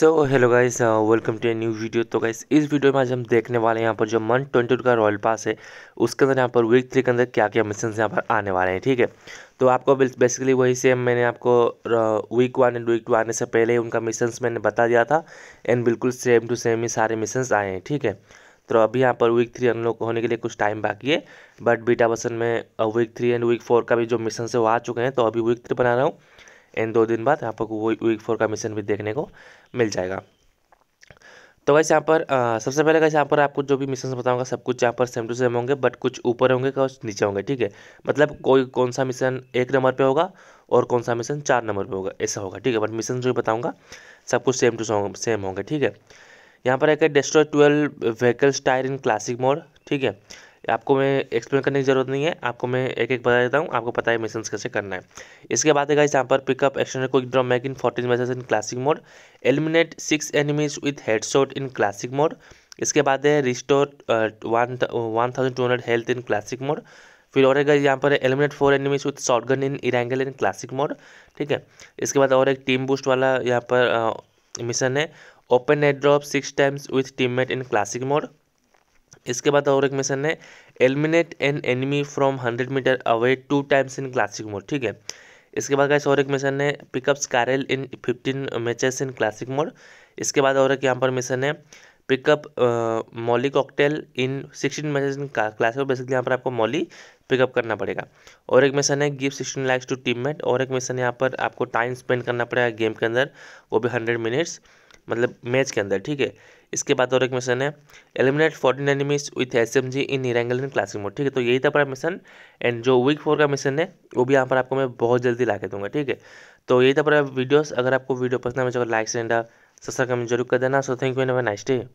तो hello guys welcome to a new video तो guys इस वीडियो में आज हम देखने वाले हैं यहाँ पर जो मन ट्वेंटी का रॉयल पास है उसके अंदर यहाँ पर वीक थ्री के अंदर क्या क्या मिशन यहाँ पर आने वाले हैं ठीक है तो आपको बेसिकली वही सेम मैंने आपको week one and week two आने से पहले ही उनका मिशन मैंने बता दिया था एंड बिल्कुल सेम टू सेम ही सारे मिशन आए हैं ठीक है तो अभी यहाँ पर वीक थ्री अनलॉक होने के लिए कुछ टाइम बाकी है बट बीटा बसन में week three and week four का भी जो मिशन है वो आ चुके हैं तो अभी वीक थ्री बना रहा हूँ एंड दो दिन बाद आपको वो वीक फोर का मिशन भी देखने को मिल जाएगा तो वैसे यहाँ पर सबसे पहले कैसे यहाँ पर आपको जो भी मिशन बताऊंगा सब कुछ यहाँ पर सेम टू सेम होंगे बट कुछ ऊपर होंगे कुछ नीचे होंगे ठीक है मतलब कोई कौन सा मिशन एक नंबर पे होगा और कौन सा मिशन चार नंबर पे होगा ऐसा होगा ठीक है बट मिशन जो बताऊंगा सब कुछ सेम टू सेम होंगे ठीक है यहाँ पर एक है destroy twelve vehicles tyre in classic mode ठीक है आपको मैं एक्सप्लेन करने की ज़रूरत नहीं है आपको मैं एक एक बता देता हूँ आपको पता है मिशन कैसे करना है इसके बाद है यहाँ पर पिकअप एक्शन को draw Mac in fourteen message in classic mode eliminate six enemies with headshot in classic mode इसके बाद है restore one one thousand two hundred health in classic mode फिर और एक यहाँ पर eliminate four enemies with gun in Erangel in classic mode ठीक है इसके बाद और एक टीम बूस्ट वाला यहाँ पर मिशन uh, है open airdrop six times with teammate in classic mode इसके बाद और एक मिशन है eliminate an enemy from hundred metre away two times in classic mode ठीक है इसके बाद गाइस और एक मिशन है पिकअप कारेल in fifteen matches in classic mode इसके बाद और एक यहाँ पर मिशन है pickup molly cocktail in sixteen matches in classic mode basically यहाँ पर आपको मॉली पिकअप करना पड़ेगा और एक मिशन है give sixteen likes to teammate और एक मिशन यहाँ पर आपको टाइम स्पेंड करना पड़ेगा गेम के अंदर वो भी हंड्रेड मिनट्स मतलब मैच के अंदर ठीक है इसके बाद और एक मिशन है eliminate fourteen enemies with S M G in Erangel in classic mode ठीक है तो यही था पूरा मिशन एंड जो वीक फोर का मिशन है वो भी यहाँ पर आपको मैं बहुत जल्दी ला के दूंगा ठीक है तो यही था पूरा वीडियोस अगर आपको वीडियो पसंद है मुझे लाइक सेंडा सब्सक्राइब जरूर कर देना so thank you and nice day